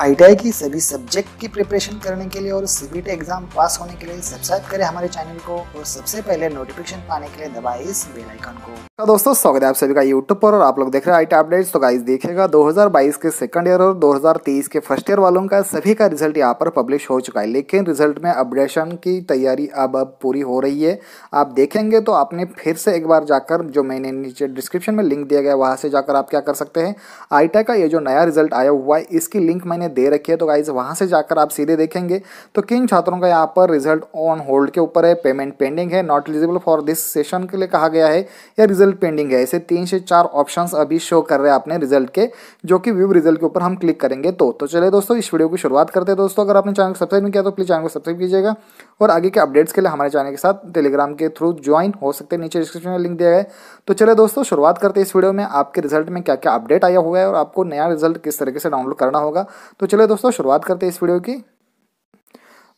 आई की सभी सब्जेक्ट की प्रिपरेशन करने के लिए और सी एग्जाम पास होने के लिए सब्सक्राइब करें हमारे चैनल को और सबसे पहले नोटिफिकेशन पाने के लिए दबाए इस बेल आइकन को तो दोस्तों स्वागत है आप सभी का यूट्यूब पर और आप लोग देख रहे हैं आई अपडेट्स तो गाइस देखिएगा 2022 के सेकंड ईयर और 2023 के फर्स्ट ईयर वालों का सभी का रिजल्ट यहाँ पर पब्लिश हो चुका है लेकिन रिजल्ट में अपडेशन की तैयारी अब अब पूरी हो रही है आप देखेंगे तो आपने फिर से एक बार जाकर जो मैंने नीचे डिस्क्रिप्शन में लिंक दिया गया वहाँ से जाकर आप क्या कर सकते हैं आई का ये जो नया रिजल्ट आया हुआ है इसकी लिंक मैंने में दे रखी है तो गाइज वहाँ से जाकर आप सीधे देखेंगे तो किन छात्रों का यहाँ पर रिजल्ट ऑन होल्ड के ऊपर है पेमेंट पेंडिंग है not eligible for this session के लिए कहा गया है या रिजल्ट पेंडिंग है ऐसे तीन से चार ऑप्शन अभी शो कर रहे हैं आपने रिजल्ट के जो कि व्यू रिजल्ट के ऊपर हम क्लिक करेंगे तो तो चले दोस्तों इस वीडियो की शुरुआत करते हैं दोस्तों अगर आपने चैनल को सब्सक्राइब नहीं किया तो प्लीज़ चैनल को सब्सक्राइब कीजिएगा और आगे के अपडेट्स के लिए हमारे चैनल के साथ टेलीग्राम के थ्रू ज्वाइन हो सकते हैं नीचे डिस्क्रिप्शन में लिंक दिया है तो चले दोस्तों शुरुआत करते हैं इस वीडियो में आपके रिजल्ट में क्या क्या अपडेट आया हुआ है और आपको नया रिजल्ट किस तरीके से डाउनलोड करना होगा तो चलिए दोस्तों शुरुआत करते हैं इस वीडियो की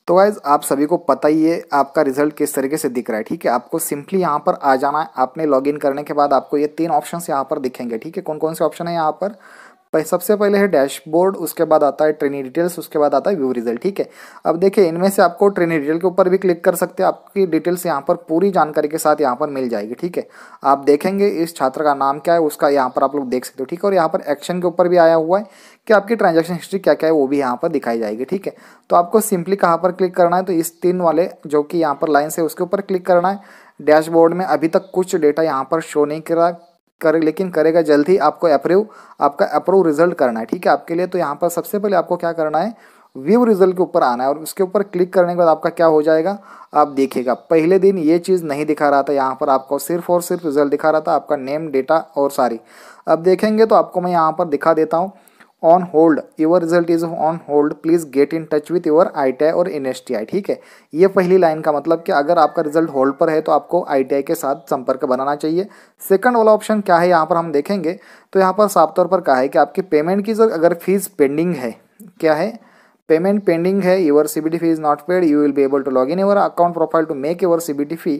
तो वाइज आप सभी को पता ही है आपका रिजल्ट किस तरीके से दिख रहा है ठीक है आपको सिंपली यहाँ पर आ जाना है आपने लॉगिन करने के बाद आपको ये तीन ऑप्शन यहाँ पर दिखेंगे ठीक है कौन कौन से ऑप्शन है यहाँ पर सबसे पहले है डैशबोर्ड उसके बाद आता है ट्रेनिंग डिटेल्स उसके बाद आता है व्यू रिजल्ट ठीक है अब देखिए इनमें से आपको ट्रेनिंग डिटेल के ऊपर भी क्लिक कर सकते हैं आपकी डिटेल्स यहाँ पर पूरी जानकारी के साथ यहाँ पर मिल जाएगी ठीक है आप देखेंगे इस छात्र का नाम क्या है उसका यहाँ पर आप लोग देख सकते हो ठीक है और यहाँ पर एक्शन के ऊपर भी आया हुआ है कि आपकी ट्रांजेक्शन हिस्ट्री क्या क्या है वो भी यहाँ पर दिखाई जाएगी ठीक है तो आपको सिंपली कहाँ पर क्लिक करना है तो इस तीन वाले जो कि यहाँ पर लाइन्स है उसके ऊपर क्लिक करना है डैशबोर्ड में अभी तक कुछ डेटा यहाँ पर शो नहीं कर रहा करे लेकिन करेगा जल्द ही आपको अप्रूव आपका अप्रूव रिजल्ट करना है ठीक है आपके लिए तो यहाँ पर सबसे पहले आपको क्या करना है व्यू रिजल्ट के ऊपर आना है और उसके ऊपर क्लिक करने के बाद आपका क्या हो जाएगा आप देखिएगा पहले दिन ये चीज़ नहीं दिखा रहा था यहाँ पर आपको सिर्फ और सिर्फ रिजल्ट दिखा रहा था आपका नेम डेटा और सारी अब देखेंगे तो आपको मैं यहाँ पर दिखा देता हूँ on hold your result is on hold please get in touch with your I T और एन ठीक है ये पहली लाइन का मतलब कि अगर आपका रिजल्ट होल्ड पर है तो आपको आई के साथ संपर्क बनाना चाहिए सेकंड वाला ऑप्शन क्या है यहाँ पर हम देखेंगे तो यहाँ पर साफ तौर पर कहा है कि आपकी पेमेंट की जो अगर फीस पेंडिंग है क्या है payment pending hai your cbt fee is not paid you will be able to log in your account profile to make your cbt fee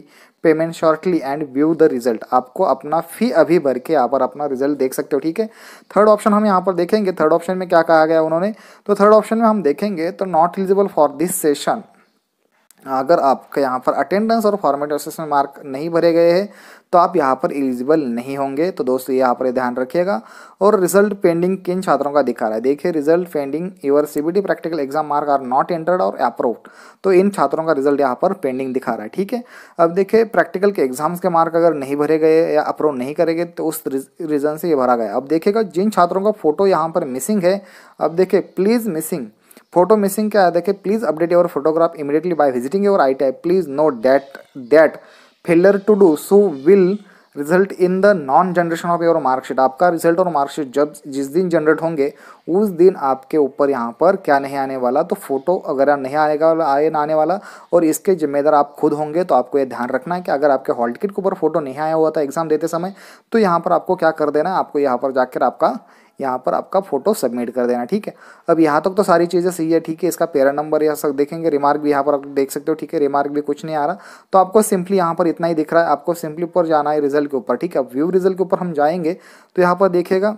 payment shortly and view the result आपको अपना फी अभी भर के यहाँ पर अपना रिजल्ट देख सकते हो ठीक है थर्ड ऑप्शन हम यहाँ पर देखेंगे थर्ड ऑप्शन में क्या कहा गया उन्होंने तो थर्ड ऑप्शन में हम देखेंगे तो not eligible for this session अगर आपके यहाँ पर अटेंडेंस और फॉर्मेटिव असेसमेंट मार्क नहीं भरे गए हैं तो आप यहाँ पर एलिजिबल नहीं होंगे तो दोस्तों यहाँ पर ध्यान रखिएगा और रिजल्ट पेंडिंग किन छात्रों का दिखा रहा है देखिए result pending your CBT practical exam mark are not entered और अप्रूव्ड तो इन छात्रों का रिजल्ट यहाँ पर पेंडिंग दिखा रहा है ठीक है अब देखिए प्रैक्टिकल के एग्जाम्स के मार्क अगर नहीं भरे गए या अप्रूव नहीं करेंगे तो उस रीज़न से ये भरा गया अब देखिएगा जिन छात्रों का फोटो यहाँ पर मिसिंग है अब देखिए प्लीज़ मिसिंग फोटो मिसिंग क्या है देखिए please update your photograph immediately by visiting your I T please note that that failure to do so will result in the non generation of your marksheet आपका result और marksheet जब जिस दिन generate होंगे उस दिन आपके ऊपर यहाँ पर क्या नहीं आने वाला तो फोटो अगर नहीं आएगा आए ना आने वाला और इसके जिम्मेदार आप खुद होंगे तो आपको ये ध्यान रखना है कि अगर आपके हॉल टिकट के ऊपर फोटो नहीं आया हुआ था एग्जाम देते समय तो यहाँ पर आपको क्या कर देना है आपको यहाँ पर जाकर आपका यहाँ पर आपका फोटो सबमिट कर देना ठीक है अब यहाँ तक तो, तो सारी चीज़ें सही है ठीक है इसका पेरा नंबर या सब देखेंगे रिमार्क भी यहाँ पर आप देख सकते हो ठीक है रिमार्क भी कुछ नहीं आ रहा तो आपको सिंपली यहाँ पर इतना ही दिख रहा है आपको सिंपली ऊपर जाना है रिजल्ट के ऊपर ठीक है अब व्यू रिजल्ट के ऊपर हम जाएंगे तो यहाँ पर देखेगा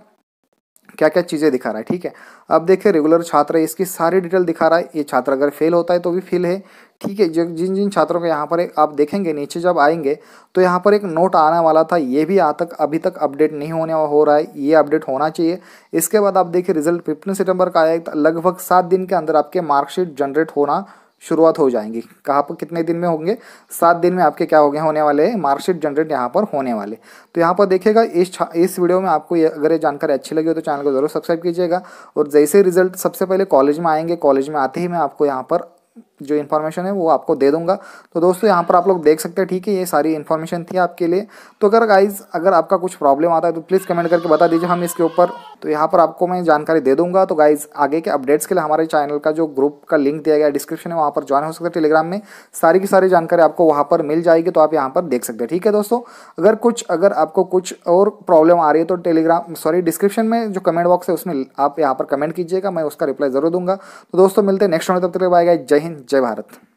क्या क्या चीज़ें दिखा रहा है ठीक है अब देखिए रेगुलर छात्र इसकी सारी डिटेल दिखा रहा है ये छात्र अगर फेल होता है तो भी फेल है ठीक है जो जिन जिन छात्रों को यहाँ पर एक आप देखेंगे नीचे जब आएंगे तो यहाँ पर एक नोट आने वाला था ये भी आ तक अभी तक अपडेट नहीं होने हो रहा है ये अपडेट होना चाहिए इसके बाद आप देखिए रिजल्ट फिफ्टीन सितंबर का आया तो लगभग सात दिन के अंदर आपके मार्कशीट जनरेट होना शुरुआत हो जाएंगी कहाँ पर कितने दिन में होंगे सात दिन में आपके क्या हो गए होने वाले हैं मार्कशीट जनरेट यहाँ पर होने वाले तो यहाँ पर देखिएगा इस इस वीडियो में आपको ये अगर ये जानकारी अच्छी लगी हो तो चैनल को जरूर सब्सक्राइब कीजिएगा और जैसे रिजल्ट सबसे पहले कॉलेज में आएंगे कॉलेज में आते ही मैं आपको यहाँ पर जो इन्फॉर्मेशन है वो आपको दे दूंगा तो दोस्तों यहाँ पर आप लोग देख सकते हैं ठीक है ये सारी इन्फॉर्मेशन थी आपके लिए तो अगर गाइज अगर आपका कुछ प्रॉब्लम आता है तो प्लीज़ कमेंट करके बता दीजिए हम इसके ऊपर तो यहाँ पर आपको मैं जानकारी दे दूंगा तो गाइज आगे के अपडेट्स के लिए हमारे चैनल का जो ग्रुप का लिंक दिया गया डिस्क्रिप्शन है वहाँ पर ज्वाइन हो सकता है टेलीग्राम में सारी की सारी जानकारी आपको वहाँ पर मिल जाएगी तो आप यहाँ पर देख सकते हैं ठीक है दोस्तों अगर कुछ अगर आपको कुछ और प्रॉब्लम आ रही है तो टेलीग्राम सॉरी डिस्क्रिप्शन में जो कमेंट बॉक्स है उसमें आप यहाँ पर कमेंट कीजिएगा मैं उसका रिप्लाई जरूर दूंगा तो दोस्तों मिलते हैं नेक्स्ट होने तब तक बाय गाइज जय हिंद जय भारत